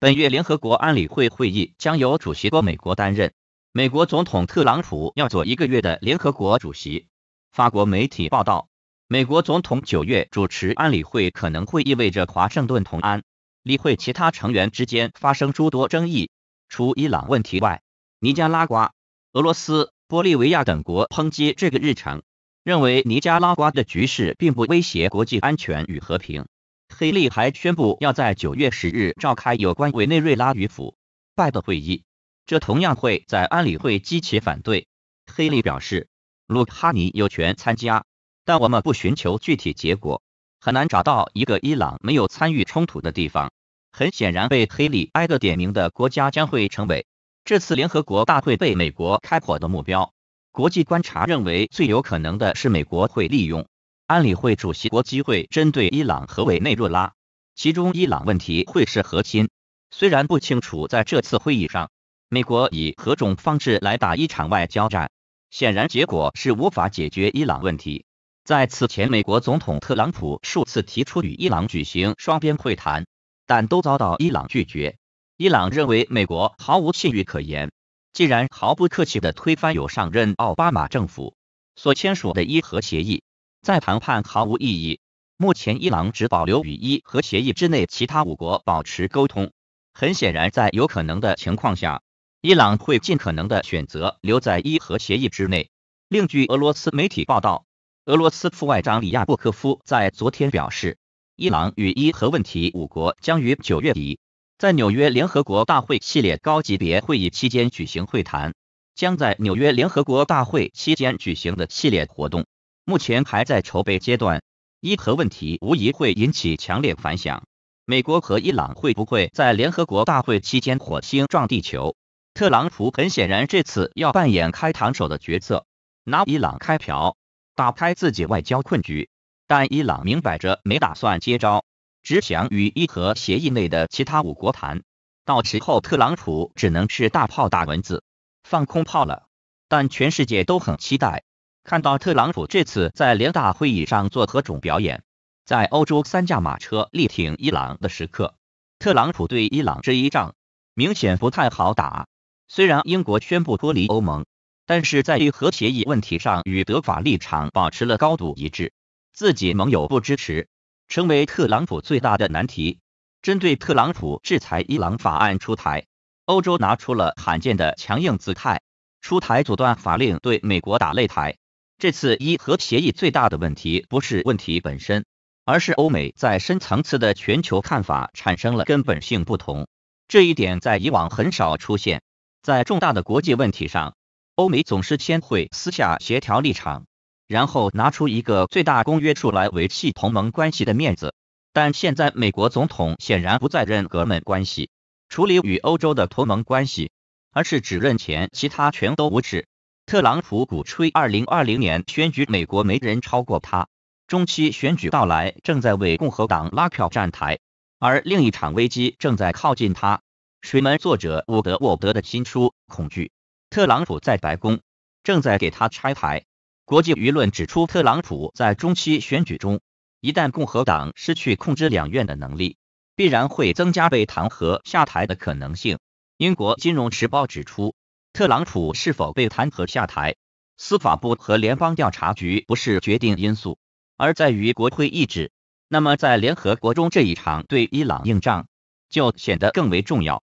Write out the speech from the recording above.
本月联合国安理会会议将由主席国美国担任，美国总统特朗普要做一个月的联合国主席。法国媒体报道，美国总统九月主持安理会可能会意味着华盛顿同安理会其他成员之间发生诸多争议。除伊朗问题外，尼加拉瓜、俄罗斯、玻利维亚等国抨击这个日程，认为尼加拉瓜的局势并不威胁国际安全与和平。黑利还宣布，要在九月十日召开有关委内瑞拉与腐败的会议，这同样会在安理会激起反对。黑利表示，鲁哈尼有权参加，但我们不寻求具体结果。很难找到一个伊朗没有参与冲突的地方。很显然，被黑利挨个点名的国家将会成为这次联合国大会被美国开火的目标。国际观察认为，最有可能的是美国会利用。安理会主席国机会针对伊朗和委内瑞拉，其中伊朗问题会是核心。虽然不清楚在这次会议上，美国以何种方式来打一场外交战，显然结果是无法解决伊朗问题。在此前，美国总统特朗普数次提出与伊朗举行双边会谈，但都遭到伊朗拒绝。伊朗认为美国毫无信誉可言，既然毫不客气的推翻有上任奥巴马政府所签署的伊核协议。在谈判毫无意义。目前，伊朗只保留与伊核协议之内其他五国保持沟通。很显然，在有可能的情况下，伊朗会尽可能的选择留在伊核协议之内。另据俄罗斯媒体报道，俄罗斯副外长里亚布科夫在昨天表示，伊朗与伊核问题五国将于九月底在纽约联合国大会系列高级别会议期间举行会谈，将在纽约联合国大会期间举行的系列活动。目前还在筹备阶段，伊核问题无疑会引起强烈反响。美国和伊朗会不会在联合国大会期间火星撞地球？特朗普很显然这次要扮演开膛手的角色，拿伊朗开瓢，打开自己外交困局。但伊朗明摆着没打算接招，只想与伊核协议内的其他五国谈。到时候特朗普只能是大炮打蚊子，放空炮了。但全世界都很期待。看到特朗普这次在联大会议上做何种表演，在欧洲三驾马车力挺伊朗的时刻，特朗普对伊朗这一仗明显不太好打。虽然英国宣布脱离欧盟，但是在核协议问题上与德法立场保持了高度一致，自己盟友不支持，成为特朗普最大的难题。针对特朗普制裁伊朗法案出台，欧洲拿出了罕见的强硬姿态，出台阻断法令对美国打擂台。这次伊核协议最大的问题不是问题本身，而是欧美在深层次的全球看法产生了根本性不同。这一点在以往很少出现，在重大的国际问题上，欧美总是先会私下协调立场，然后拿出一个最大公约数来维系同盟关系的面子。但现在美国总统显然不再认格们关系处理与欧洲的同盟关系，而是只认钱，其他全都无视。特朗普鼓吹二零二零年选举，美国没人超过他。中期选举到来，正在为共和党拉票站台，而另一场危机正在靠近他。水门作者伍德沃德的新书《恐惧》，特朗普在白宫正在给他拆台。国际舆论指出，特朗普在中期选举中一旦共和党失去控制两院的能力，必然会增加被弹劾下台的可能性。英国《金融时报》指出。特朗普是否被弹劾下台？司法部和联邦调查局不是决定因素，而在于国会意志。那么，在联合国中这一场对伊朗硬仗，就显得更为重要。